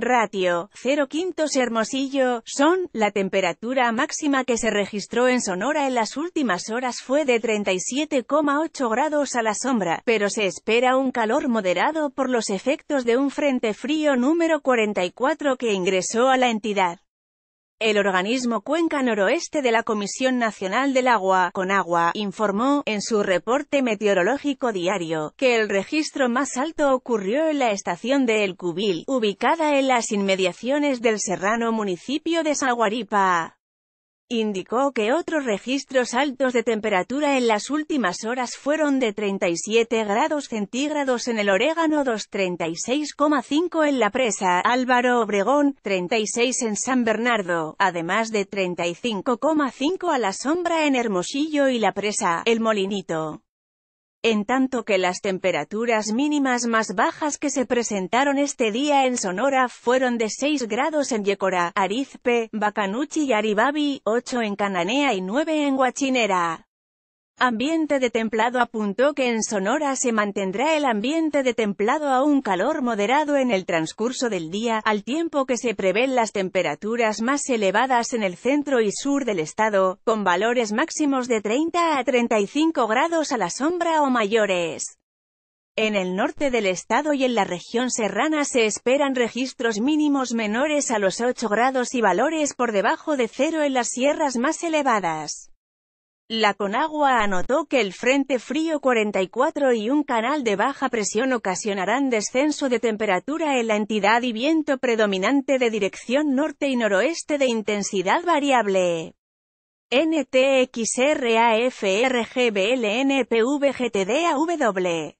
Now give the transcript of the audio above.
Ratio, 0 quintos Hermosillo, son, la temperatura máxima que se registró en Sonora en las últimas horas fue de 37,8 grados a la sombra, pero se espera un calor moderado por los efectos de un frente frío número 44 que ingresó a la entidad. El organismo Cuenca Noroeste de la Comisión Nacional del Agua, con Agua informó, en su reporte meteorológico diario, que el registro más alto ocurrió en la estación de El Cubil, ubicada en las inmediaciones del serrano municipio de Saguaripa. Indicó que otros registros altos de temperatura en las últimas horas fueron de 37 grados centígrados en el Orégano 236,5 en la presa Álvaro Obregón, 36 en San Bernardo, además de 35,5 a la sombra en Hermosillo y la presa El Molinito en tanto que las temperaturas mínimas más bajas que se presentaron este día en Sonora fueron de 6 grados en Yecora, Arizpe, Bacanuchi y Aribabi, 8 en Cananea y 9 en Huachinera. Ambiente de templado apuntó que en Sonora se mantendrá el ambiente de templado a un calor moderado en el transcurso del día, al tiempo que se prevén las temperaturas más elevadas en el centro y sur del estado, con valores máximos de 30 a 35 grados a la sombra o mayores. En el norte del estado y en la región serrana se esperan registros mínimos menores a los 8 grados y valores por debajo de cero en las sierras más elevadas. La Conagua anotó que el Frente Frío 44 y un canal de baja presión ocasionarán descenso de temperatura en la entidad y viento predominante de dirección norte y noroeste de intensidad variable. NTXRAFRGBLNPVGTDAW